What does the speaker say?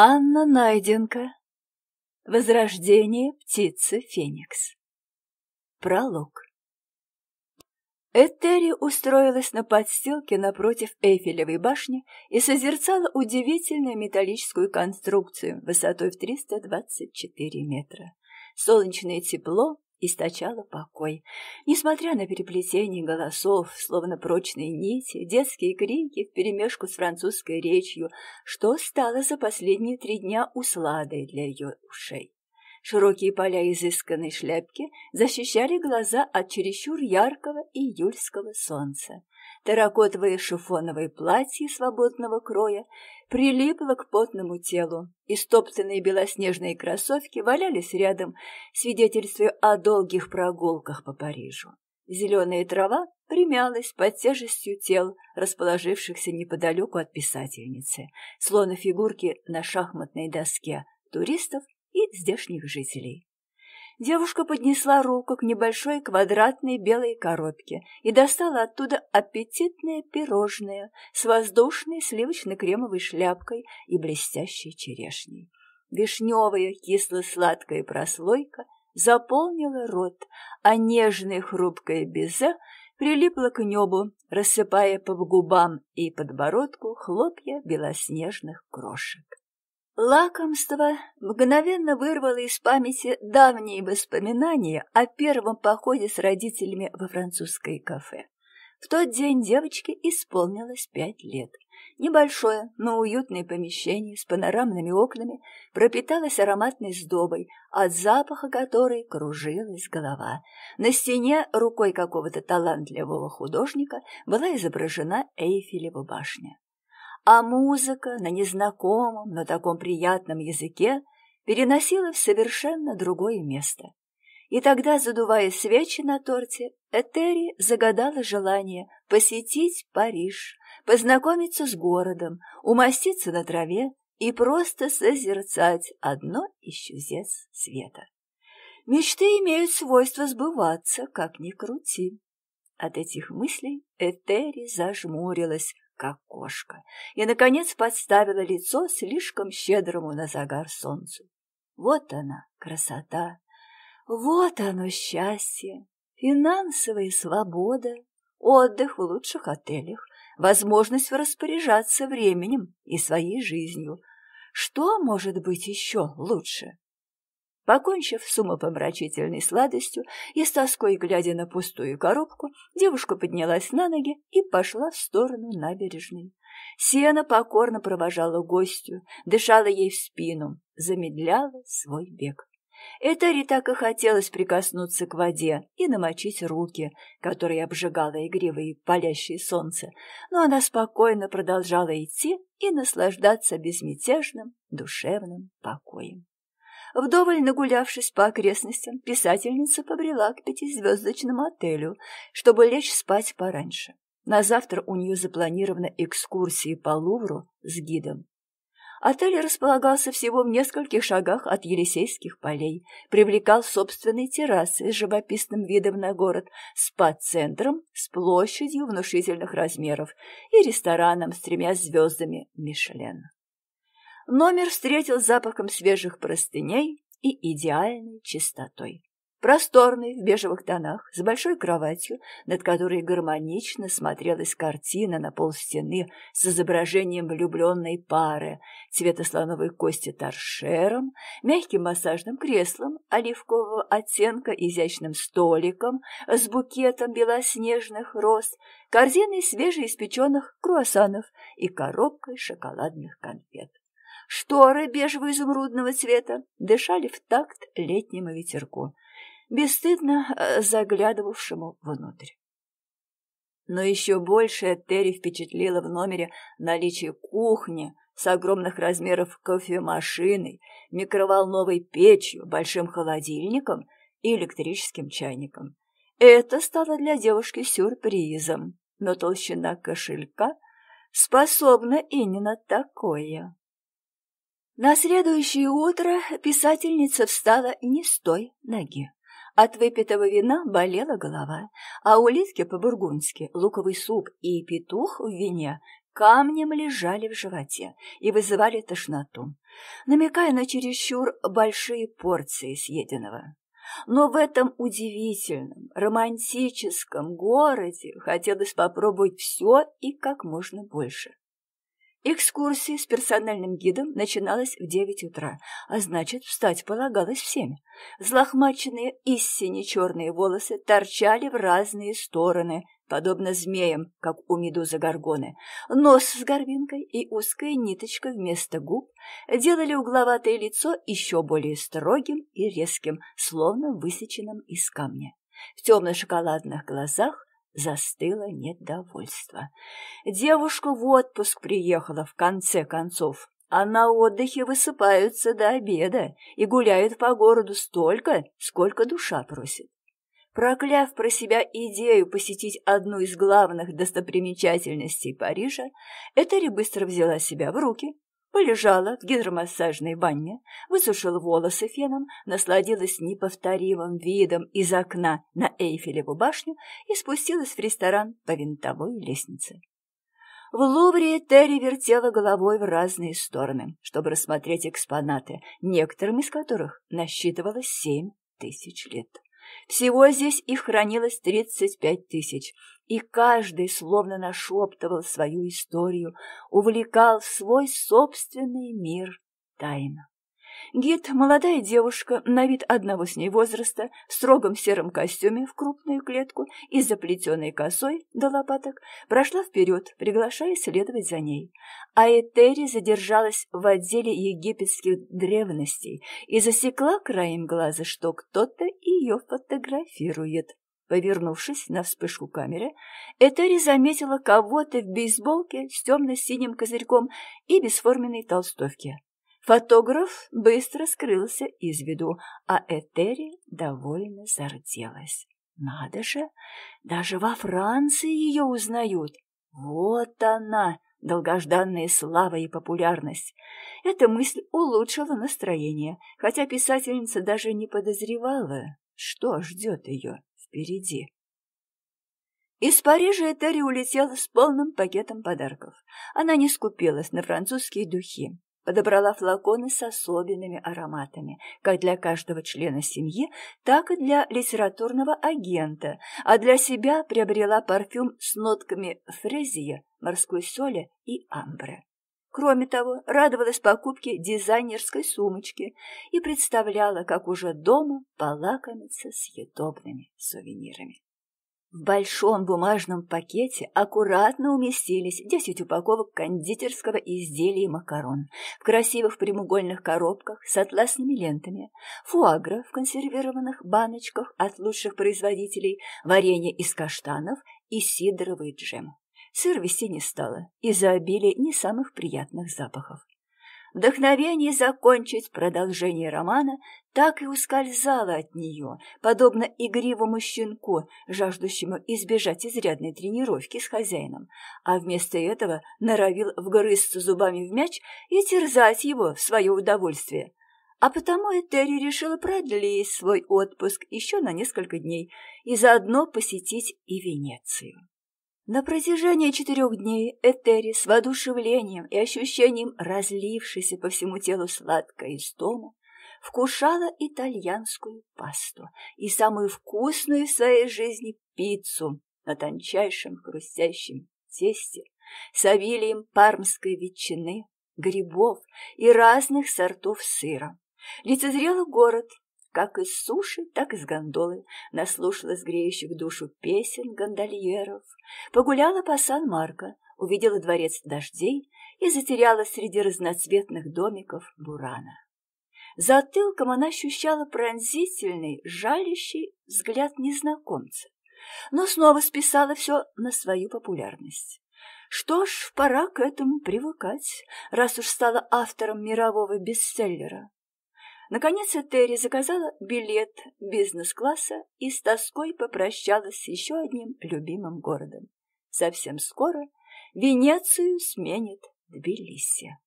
Анна Найденко. Возрождение птицы Феникс. Пролог. Этери устроилась на подстилке напротив Эйфелевой башни и созерцала удивительную металлическую конструкцию высотой в 324 метра. Солнечное тепло источала покой. Несмотря на переплетение голосов, словно прочные нити, детские крики вперемешку с французской речью, что стало за последние три дня усладой для ее ушей. Широкие поля изысканной шляпки защищали глаза от чересчур яркого июльского солнца. Терракотовые шифоновые платья свободного кроя прилипла к потному телу. и стоптанные белоснежные кроссовки валялись рядом, свидетельствуя о долгих прогулках по Парижу. Зеленая трава примялась под тяжестью тел, расположившихся неподалеку от писательницы, словно фигурки на шахматной доске туристов и здешних жителей. Девушка поднесла руку к небольшой квадратной белой коробке и достала оттуда аппетитное пирожное с воздушной сливочно-кремовой шляпкой и блестящей черешней. Вишневая кисло-сладкая прослойка заполнила рот, а нежная хрупкая безе прилипла к небу, рассыпая по губам и подбородку хлопья белоснежных крошек. Лакомство мгновенно вырвало из памяти давние воспоминания о первом походе с родителями во французское кафе. В тот день девочке исполнилось пять лет. Небольшое, но уютное помещение с панорамными окнами пропиталось ароматной сдобой, от запаха которой кружилась голова. На стене рукой какого-то талантливого художника была изображена Эйфелева башня а музыка на незнакомом, но таком приятном языке переносила в совершенно другое место. И тогда, задувая свечи на торте, Этери загадала желание посетить Париж, познакомиться с городом, умоститься на траве и просто созерцать одно из чудес света. Мечты имеют свойство сбываться, как ни крути. От этих мыслей Этери зажмурилась, как кошка, и, наконец, подставила лицо слишком щедрому на загар солнцу. Вот она, красота, вот оно, счастье, финансовая свобода, отдых в лучших отелях, возможность распоряжаться временем и своей жизнью. Что может быть еще лучше? Покончив с умопомрачительной сладостью и с тоской глядя на пустую коробку, девушка поднялась на ноги и пошла в сторону набережной. Сена покорно провожала гостью, дышала ей в спину, замедляла свой бег. Этари так и хотелось прикоснуться к воде и намочить руки, которые обжигало игривое и палящее солнце, но она спокойно продолжала идти и наслаждаться безмятежным душевным покоем. Вдоволь нагулявшись по окрестностям, писательница побрела к пятизвездочному отелю, чтобы лечь спать пораньше. На завтра у нее запланированы экскурсии по Лувру с гидом. Отель располагался всего в нескольких шагах от Елисейских полей, привлекал собственной террасой с живописным видом на город, спа-центром с площадью внушительных размеров и рестораном с тремя звездами Мишлен. Номер встретил запахом свежих простыней и идеальной чистотой. Просторный, в бежевых тонах, с большой кроватью, над которой гармонично смотрелась картина на полстены с изображением влюбленной пары, цвета слоновой кости торшером, мягким массажным креслом оливкового оттенка, изящным столиком с букетом белоснежных роз, корзиной свежеиспеченных круассанов и коробкой шоколадных конфет. Шторы бежево-изумрудного цвета дышали в такт летнему ветерку, бесстыдно э, заглядывавшему внутрь. Но еще больше Терри впечатлило в номере наличие кухни с огромных размеров кофемашиной, микроволновой печью, большим холодильником и электрическим чайником. Это стало для девушки сюрпризом, но толщина кошелька способна и не на такое. На следующее утро писательница встала не с той ноги. От выпитого вина болела голова, а у Литки по-бургундски луковый суп и петух в вине камнем лежали в животе и вызывали тошноту, намекая на чересчур большие порции съеденного. Но в этом удивительном, романтическом городе хотелось попробовать все и как можно больше. Экскурсия с персональным гидом начиналась в девять утра, а значит, встать полагалось в семь. Злохмаченные и сине-черные волосы торчали в разные стороны, подобно змеям, как у медузы горгоны. Нос с горбинкой и узкая ниточка вместо губ делали угловатое лицо еще более строгим и резким, словно высеченным из камня. В темно-шоколадных глазах застыло недовольство. Девушка в отпуск приехала, в конце концов, а на отдыхе высыпаются до обеда и гуляют по городу столько, сколько душа просит. Прокляв про себя идею посетить одну из главных достопримечательностей Парижа, Этери быстро взяла себя в руки Полежала в гидромассажной ванне, высушила волосы феном, насладилась неповторимым видом из окна на Эйфелеву башню и спустилась в ресторан по винтовой лестнице. В Лувре Терри вертела головой в разные стороны, чтобы рассмотреть экспонаты, некоторым из которых насчитывалось семь тысяч лет. Всего здесь их хранилось тридцать пять тысяч, и каждый словно нашептывал свою историю, увлекал в свой собственный мир тайна. Гид — молодая девушка, на вид одного с ней возраста, в строгом сером костюме в крупную клетку и заплетенной косой до лопаток, прошла вперед, приглашая следовать за ней. А Этери задержалась в отделе египетских древностей и засекла краем глаза, что кто-то ее фотографирует. Повернувшись на вспышку камеры, Этери заметила кого-то в бейсболке с темно-синим козырьком и бесформенной толстовке. Фотограф быстро скрылся из виду, а Этери довольно зарделась. Надо же, даже во Франции ее узнают. Вот она, долгожданная слава и популярность. Эта мысль улучшила настроение, хотя писательница даже не подозревала, что ждет ее впереди. Из Парижа Этери улетела с полным пакетом подарков. Она не скупилась на французские духи, подобрала флаконы с особенными ароматами, как для каждого члена семьи, так и для литературного агента, а для себя приобрела парфюм с нотками фрезия, морской соли и амбры. Кроме того, радовалась покупке дизайнерской сумочки и представляла, как уже дома полакомиться съедобными сувенирами. В большом бумажном пакете аккуратно уместились 10 упаковок кондитерского изделия и макарон в красивых прямоугольных коробках с атласными лентами, фуагра в консервированных баночках от лучших производителей, варенье из каштанов и сидоровый джем. Сыр вести не стало из-за обилия не самых приятных запахов. Вдохновение закончить продолжение романа так и ускользало от нее, подобно игривому щенку, жаждущему избежать изрядной тренировки с хозяином, а вместо этого норовил вгрызться зубами в мяч и терзать его в свое удовольствие. А потому Этери решила продлить свой отпуск еще на несколько дней и заодно посетить и Венецию. На протяжении четырех дней Этери с воодушевлением и ощущением разлившейся по всему телу сладкой истома вкушала итальянскую пасту и самую вкусную в своей жизни пиццу на тончайшем хрустящем тесте с обилием пармской ветчины, грибов и разных сортов сыра. Лицезрела город, как из суши, так и с гондолы наслушалась греющих душу песен гондольеров, погуляла по Сан-Марко, увидела дворец дождей и затерялась среди разноцветных домиков Бурана. Затылком она ощущала пронзительный, жалящий взгляд незнакомца, но снова списала все на свою популярность. Что ж, пора к этому привыкать, раз уж стала автором мирового бестселлера. Наконец Этери заказала билет бизнес-класса и с тоской попрощалась с еще одним любимым городом. Совсем скоро Венецию сменит Тбилиси.